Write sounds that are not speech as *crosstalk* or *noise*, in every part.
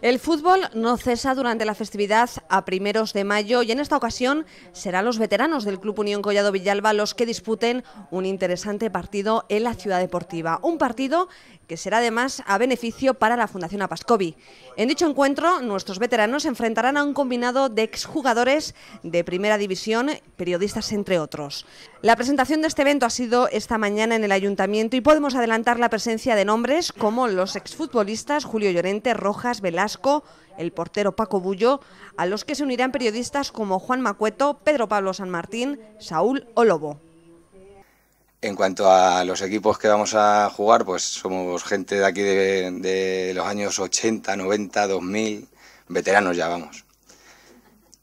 El fútbol no cesa durante la festividad a primeros de mayo y en esta ocasión serán los veteranos del Club Unión Collado Villalba los que disputen un interesante partido en la ciudad deportiva. Un partido que será además a beneficio para la Fundación Apascovi. En dicho encuentro, nuestros veteranos se enfrentarán a un combinado de exjugadores de primera división, periodistas entre otros. La presentación de este evento ha sido esta mañana en el Ayuntamiento y podemos adelantar la presencia de nombres como los exfutbolistas Julio Llorente, Rojas, Velázquez, el portero Paco Bullo, a los que se unirán periodistas como Juan Macueto, Pedro Pablo San Martín, Saúl Olobo. En cuanto a los equipos que vamos a jugar, pues somos gente de aquí de, los años 80, 90, 2000, veteranos ya vamos.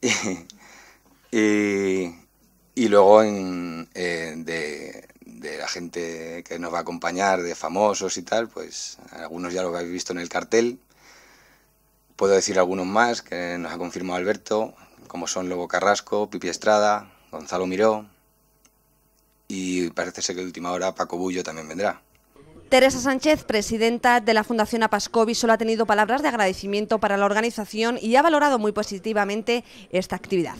*laughs* Y, luego eh, de, de, la gente que nos va a acompañar, de famosos y tal, pues algunos ya lo habéis visto en el cartel, Puedo decir algunos más que nos ha confirmado Alberto, como son Lobo Carrasco, Pipi Estrada, Gonzalo Miró y parece ser que de última hora Paco Bullo también vendrá. Teresa Sánchez, presidenta de la Fundación Apascovi, solo ha tenido palabras de agradecimiento para la organización y ha valorado muy positivamente esta actividad.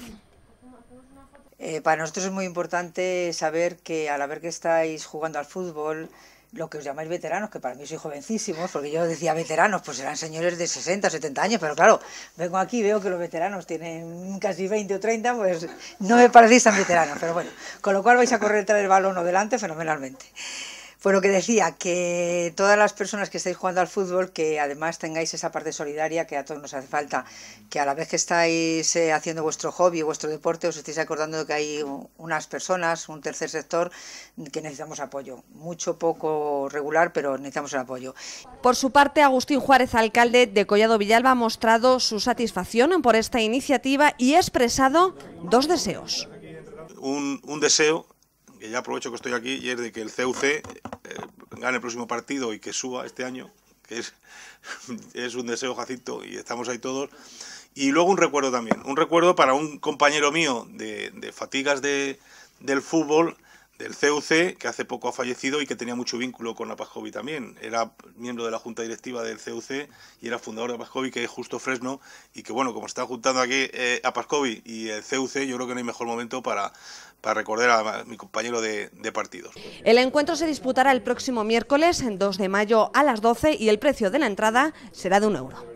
Eh, para nosotros es muy importante saber que al haber que estáis jugando al fútbol, lo que os llamáis veteranos, que para mí soy jovencísimos, porque yo decía veteranos, pues eran señores de 60, 70 años, pero claro, vengo aquí veo que los veteranos tienen casi 20 o 30, pues no me parecéis tan veteranos, pero bueno, con lo cual vais a correr tras el balón o delante fenomenalmente. Bueno, pues que decía, que todas las personas que estáis jugando al fútbol, que además tengáis esa parte solidaria que a todos nos hace falta, que a la vez que estáis eh, haciendo vuestro hobby, vuestro deporte, os estáis acordando de que hay unas personas, un tercer sector, que necesitamos apoyo. Mucho, poco, regular, pero necesitamos el apoyo. Por su parte, Agustín Juárez, alcalde de Collado Villalba, ha mostrado su satisfacción por esta iniciativa y ha expresado dos deseos. un, un deseo que ya aprovecho que estoy aquí, y es de que el CUC eh, gane el próximo partido y que suba este año, que es, *laughs* es un deseo, jacito y estamos ahí todos. Y luego un recuerdo también, un recuerdo para un compañero mío de, de fatigas de, del fútbol del CUC, que hace poco ha fallecido y que tenía mucho vínculo con la también. Era miembro de la junta directiva del CUC y era fundador de Apascovi, que es justo Fresno, y que bueno, como se está juntando aquí eh, a Pascovi y el CUC, yo creo que no hay mejor momento para, recordar a mi compañero de, de, partidos. El encuentro se disputará el próximo miércoles, en 2 de mayo, a las 12, y el precio de la entrada será de un euro.